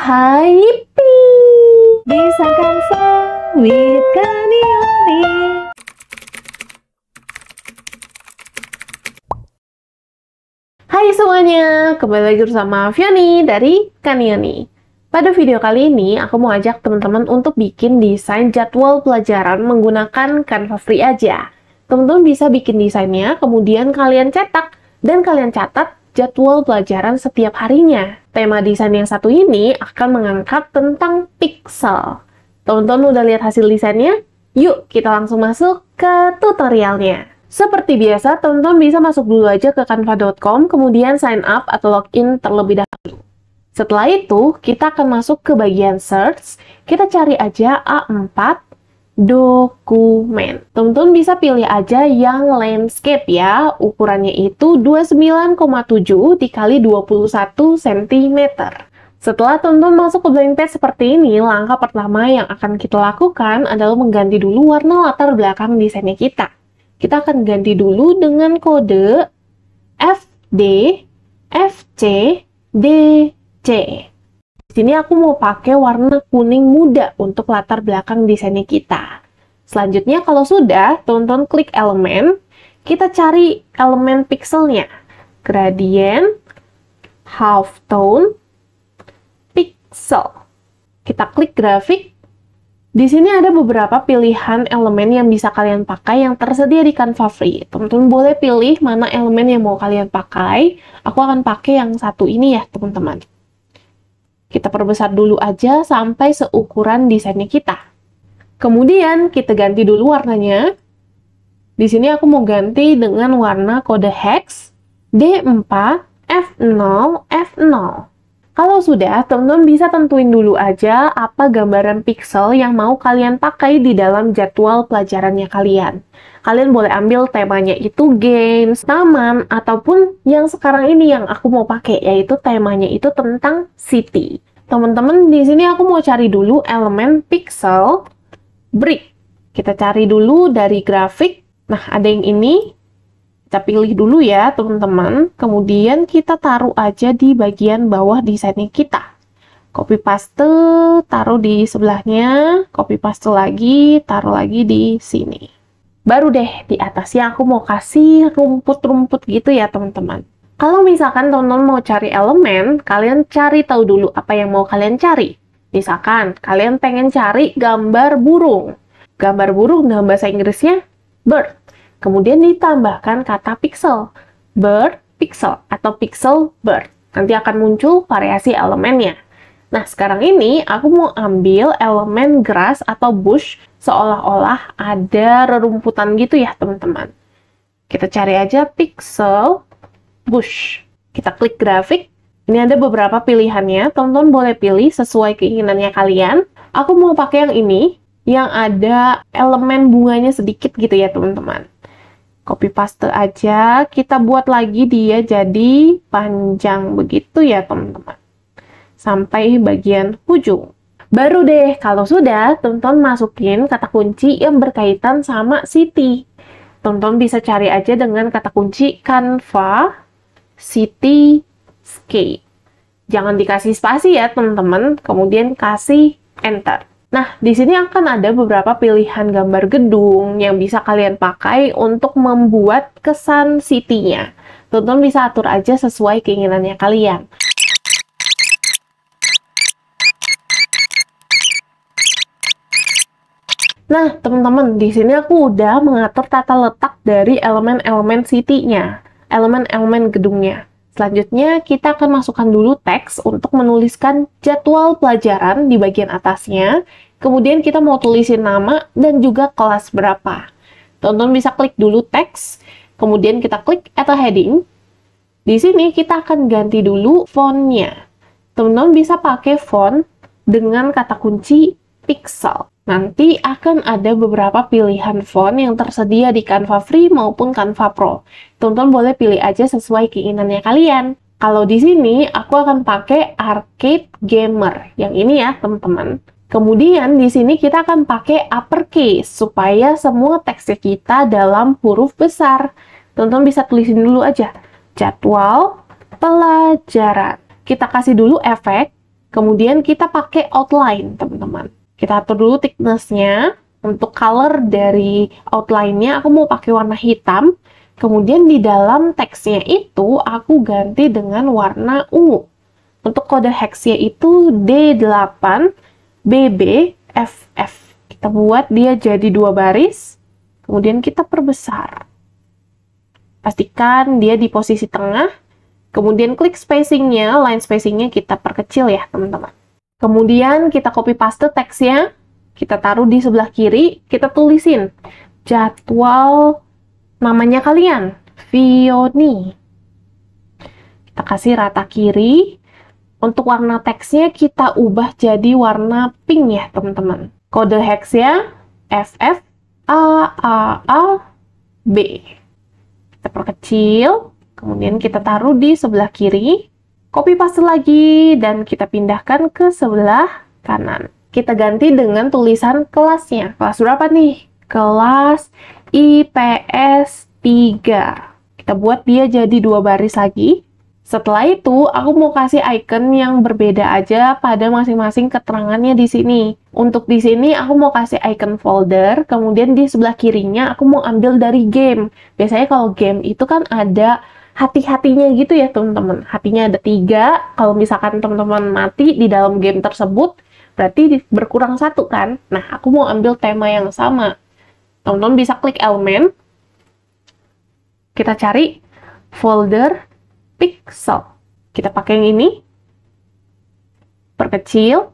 hai Bisa disangkan with kanioni Hai semuanya, kembali lagi bersama Vioni dari Kanioni. Pada video kali ini, aku mau ajak teman-teman untuk bikin desain jadwal pelajaran menggunakan Canva Free aja. Teman-teman bisa bikin desainnya, kemudian kalian cetak dan kalian catat jadwal pelajaran setiap harinya. Tema desain yang satu ini akan mengangkat tentang pixel. Tonton udah lihat hasil desainnya? Yuk, kita langsung masuk ke tutorialnya. Seperti biasa, tonton bisa masuk dulu aja ke canva.com, kemudian sign up atau login terlebih dahulu. Setelah itu, kita akan masuk ke bagian search. Kita cari aja A4 dokumen. Teman-teman bisa pilih aja yang landscape ya. Ukurannya itu 29,7 dikali 21 cm. Setelah teman-teman masuk ke blank page seperti ini, langkah pertama yang akan kita lakukan adalah mengganti dulu warna latar belakang desainnya kita. Kita akan ganti dulu dengan kode FD, FC, DC. Di sini aku mau pakai warna kuning muda untuk latar belakang desainnya kita. Selanjutnya kalau sudah, tonton klik elemen, kita cari elemen pixelnya. Gradient, half tone, pixel. Kita klik grafik. Di sini ada beberapa pilihan elemen yang bisa kalian pakai yang tersedia di Canva Free. Teman-teman boleh pilih mana elemen yang mau kalian pakai. Aku akan pakai yang satu ini ya, teman-teman. Kita perbesar dulu aja sampai seukuran desainnya kita. Kemudian kita ganti dulu warnanya. Di sini aku mau ganti dengan warna kode hex D4 F0 F0. Kalau sudah, teman-teman bisa tentuin dulu aja apa gambaran pixel yang mau kalian pakai di dalam jadwal pelajarannya kalian. Kalian boleh ambil temanya itu games, taman, ataupun yang sekarang ini yang aku mau pakai, yaitu temanya itu tentang city. Teman-teman, di sini aku mau cari dulu elemen pixel brick. Kita cari dulu dari grafik. Nah, ada yang ini, kita pilih dulu ya teman-teman, kemudian kita taruh aja di bagian bawah desainnya kita. Copy paste, taruh di sebelahnya, copy paste lagi, taruh lagi di sini. Baru deh di atas atasnya aku mau kasih rumput-rumput gitu ya teman-teman. Kalau misalkan teman-teman mau cari elemen, kalian cari tahu dulu apa yang mau kalian cari. Misalkan kalian pengen cari gambar burung. Gambar burung dalam bahasa Inggrisnya bird. Kemudian ditambahkan kata pixel, bird pixel atau pixel bird. Nanti akan muncul variasi elemennya. Nah, sekarang ini aku mau ambil elemen grass atau bush seolah-olah ada rerumputan gitu ya, teman-teman. Kita cari aja pixel bush. Kita klik grafik. Ini ada beberapa pilihannya. Tonton boleh pilih sesuai keinginannya kalian. Aku mau pakai yang ini, yang ada elemen bunganya sedikit gitu ya, teman-teman copy paste aja, kita buat lagi dia jadi panjang begitu ya teman-teman. Sampai bagian ujung. Baru deh, kalau sudah, tonton masukin kata kunci yang berkaitan sama city. Tonton bisa cari aja dengan kata kunci Canva City skate Jangan dikasih spasi ya, teman-teman. Kemudian kasih Enter. Nah, di sini akan ada beberapa pilihan gambar gedung yang bisa kalian pakai untuk membuat kesan city-nya. Tonton bisa atur aja sesuai keinginannya kalian. Nah, teman-teman, di sini aku udah mengatur tata letak dari elemen-elemen city-nya, elemen-elemen gedungnya. Selanjutnya, kita akan masukkan dulu teks untuk menuliskan jadwal pelajaran di bagian atasnya. Kemudian kita mau tulisin nama dan juga kelas berapa. Tonton bisa klik dulu teks, kemudian kita klik atau heading. Di sini kita akan ganti dulu fontnya. Teman-teman bisa pakai font dengan kata kunci pixel. Nanti akan ada beberapa pilihan font yang tersedia di Canva Free maupun Canva Pro. Tonton boleh pilih aja sesuai keinginannya kalian. Kalau di sini aku akan pakai Arcade Gamer, yang ini ya teman-teman. Kemudian di sini kita akan pakai uppercase supaya semua teksnya kita dalam huruf besar. Tonton bisa tulisin dulu aja. Jadwal pelajaran. Kita kasih dulu efek, kemudian kita pakai outline, teman-teman. Kita atur dulu thicknessnya Untuk color dari outline-nya, aku mau pakai warna hitam. Kemudian di dalam teksnya itu, aku ganti dengan warna ungu. Untuk kode hexnya itu D8 BBFF. Kita buat dia jadi dua baris, kemudian kita perbesar. Pastikan dia di posisi tengah, kemudian klik spacingnya, line spacingnya kita perkecil ya teman-teman. Kemudian kita copy paste teksnya, kita taruh di sebelah kiri, kita tulisin jadwal namanya kalian, Vioni. Kita kasih rata kiri. Untuk warna teksnya kita ubah jadi warna pink ya, teman-teman. Kode hexnya FF A A A B. Kita perkecil, kemudian kita taruh di sebelah kiri. Copy paste lagi dan kita pindahkan ke sebelah kanan. Kita ganti dengan tulisan kelasnya. Kelas berapa nih? Kelas IPS 3. Kita buat dia jadi dua baris lagi. Setelah itu, aku mau kasih icon yang berbeda aja pada masing-masing keterangannya di sini. Untuk di sini, aku mau kasih icon folder, kemudian di sebelah kirinya aku mau ambil dari game. Biasanya kalau game itu kan ada hati-hatinya gitu ya teman-teman. Hatinya ada tiga. Kalau misalkan teman-teman mati di dalam game tersebut, berarti berkurang satu kan. Nah, aku mau ambil tema yang sama. Teman-teman bisa klik elemen. Kita cari folder pixel. Kita pakai yang ini. Perkecil.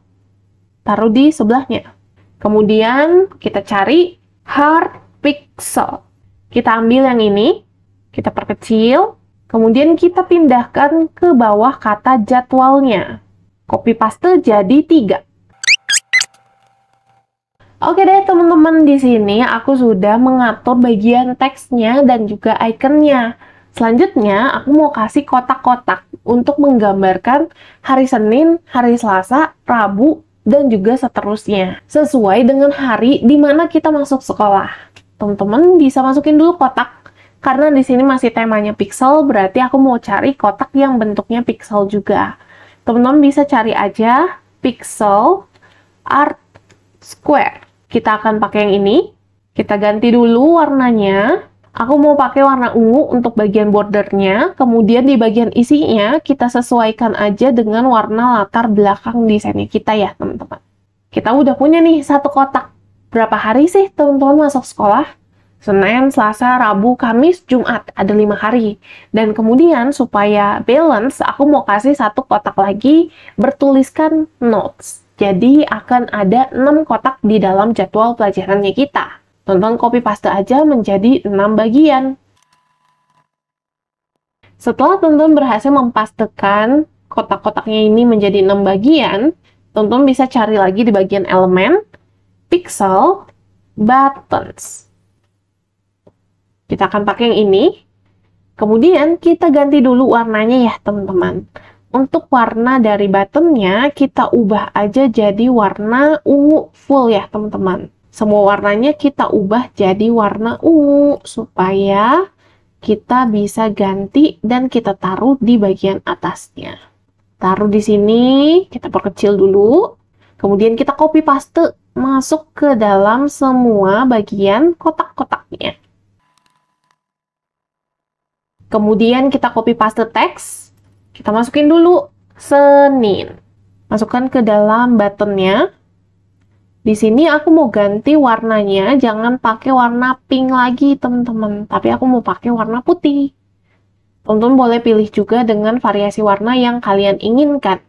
Taruh di sebelahnya. Kemudian kita cari hard pixel. Kita ambil yang ini. Kita perkecil Kemudian kita pindahkan ke bawah kata jadwalnya. Copy paste jadi tiga. Oke deh teman-teman, di sini aku sudah mengatur bagian teksnya dan juga ikonnya. Selanjutnya, aku mau kasih kotak-kotak untuk menggambarkan hari Senin, hari Selasa, Rabu, dan juga seterusnya. Sesuai dengan hari di mana kita masuk sekolah. Teman-teman bisa masukin dulu kotak karena di sini masih temanya pixel, berarti aku mau cari kotak yang bentuknya pixel juga. Teman-teman bisa cari aja pixel art square. Kita akan pakai yang ini. Kita ganti dulu warnanya. Aku mau pakai warna ungu untuk bagian bordernya, kemudian di bagian isinya kita sesuaikan aja dengan warna latar belakang desainnya kita ya teman-teman. Kita udah punya nih satu kotak. Berapa hari sih teman-teman masuk sekolah? Senin, Selasa, Rabu, Kamis, Jumat, ada lima hari. Dan kemudian supaya balance, aku mau kasih satu kotak lagi bertuliskan notes. Jadi akan ada enam kotak di dalam jadwal pelajarannya kita. Tonton copy paste aja menjadi enam bagian. Setelah tonton berhasil mempastekan kotak-kotaknya ini menjadi enam bagian, tonton bisa cari lagi di bagian elemen, pixel, buttons. Kita akan pakai yang ini. Kemudian kita ganti dulu warnanya ya teman-teman. Untuk warna dari buttonnya kita ubah aja jadi warna ungu full ya teman-teman. Semua warnanya kita ubah jadi warna ungu supaya kita bisa ganti dan kita taruh di bagian atasnya. Taruh di sini, kita perkecil dulu. Kemudian kita copy paste masuk ke dalam semua bagian kotak-kotaknya. Kemudian kita copy paste teks. Kita masukin dulu Senin. Masukkan ke dalam buttonnya. Di sini aku mau ganti warnanya, jangan pakai warna pink lagi teman-teman. Tapi aku mau pakai warna putih. Teman-teman boleh pilih juga dengan variasi warna yang kalian inginkan.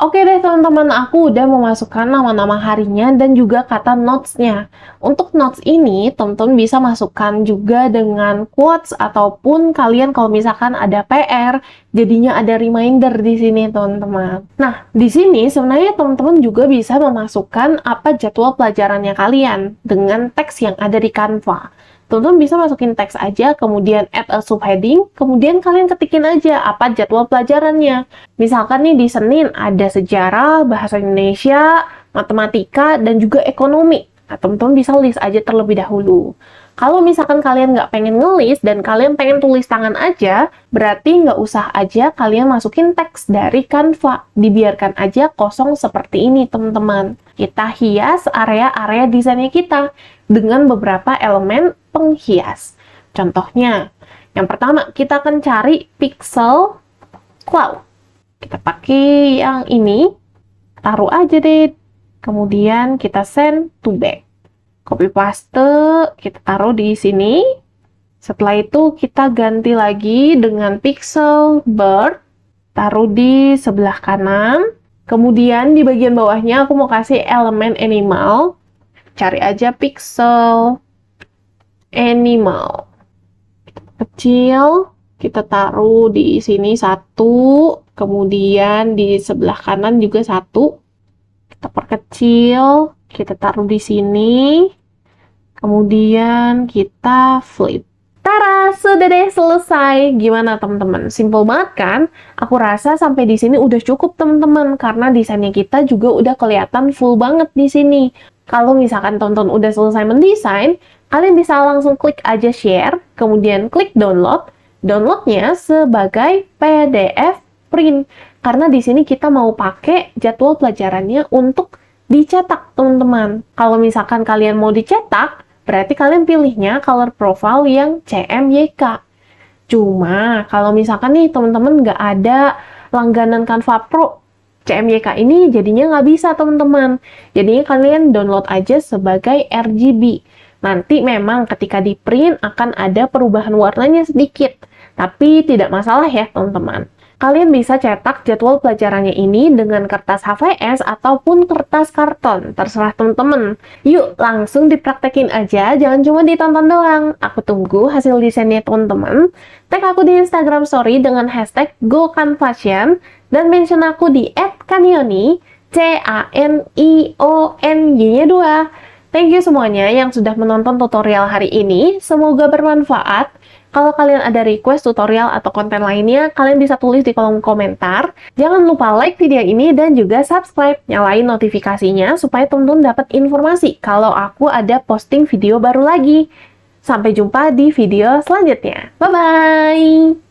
Oke deh teman-teman, aku udah memasukkan nama-nama harinya dan juga kata notes-nya. Untuk notes ini, teman-teman bisa masukkan juga dengan quotes ataupun kalian kalau misalkan ada PR, jadinya ada reminder di sini teman-teman. Nah, di sini sebenarnya teman-teman juga bisa memasukkan apa jadwal pelajarannya kalian dengan teks yang ada di Canva. Teman-teman bisa masukin teks aja, kemudian add a subheading, kemudian kalian ketikin aja apa jadwal pelajarannya. Misalkan nih di Senin ada sejarah, bahasa Indonesia, matematika, dan juga ekonomi. Nah, teman-teman bisa list aja terlebih dahulu. Kalau misalkan kalian nggak pengen ngelis dan kalian pengen tulis tangan aja, berarti nggak usah aja kalian masukin teks dari Canva. Dibiarkan aja kosong seperti ini, teman-teman. Kita hias area-area desainnya kita dengan beberapa elemen penghias. Contohnya, yang pertama kita akan cari pixel cloud. Kita pakai yang ini, taruh aja deh. Kemudian kita send to back copy paste, kita taruh di sini. Setelah itu kita ganti lagi dengan pixel bird, taruh di sebelah kanan. Kemudian di bagian bawahnya aku mau kasih elemen animal. Cari aja pixel animal. Kecil, kita taruh di sini satu, kemudian di sebelah kanan juga satu. Kita perkecil, kita taruh di sini. Kemudian kita flip. Tara, sudah deh selesai. Gimana teman-teman? Simple banget kan? Aku rasa sampai di sini udah cukup teman-teman karena desainnya kita juga udah kelihatan full banget di sini. Kalau misalkan tonton udah selesai mendesain, kalian bisa langsung klik aja share, kemudian klik download. Downloadnya sebagai PDF print karena di sini kita mau pakai jadwal pelajarannya untuk dicetak, teman-teman. Kalau misalkan kalian mau dicetak, berarti kalian pilihnya color profile yang CMYK. Cuma, kalau misalkan nih teman-teman nggak ada langganan Canva Pro CMYK ini jadinya nggak bisa teman-teman. Jadinya kalian download aja sebagai RGB. Nanti memang ketika di print akan ada perubahan warnanya sedikit, tapi tidak masalah ya teman-teman. Kalian bisa cetak jadwal pelajarannya ini dengan kertas HVS ataupun kertas karton, terserah teman-teman. Yuk, langsung dipraktekin aja, jangan cuma ditonton doang. Aku tunggu hasil desainnya teman-teman. Tag aku di Instagram story dengan hashtag GoCanvasian dan mention aku di @kanioni, C-A-N-I-O-N-Y-nya 2. Thank you semuanya yang sudah menonton tutorial hari ini. Semoga bermanfaat. Kalau kalian ada request tutorial atau konten lainnya, kalian bisa tulis di kolom komentar. Jangan lupa like video ini dan juga subscribe, nyalain notifikasinya supaya teman-teman dapat informasi kalau aku ada posting video baru lagi. Sampai jumpa di video selanjutnya. Bye-bye!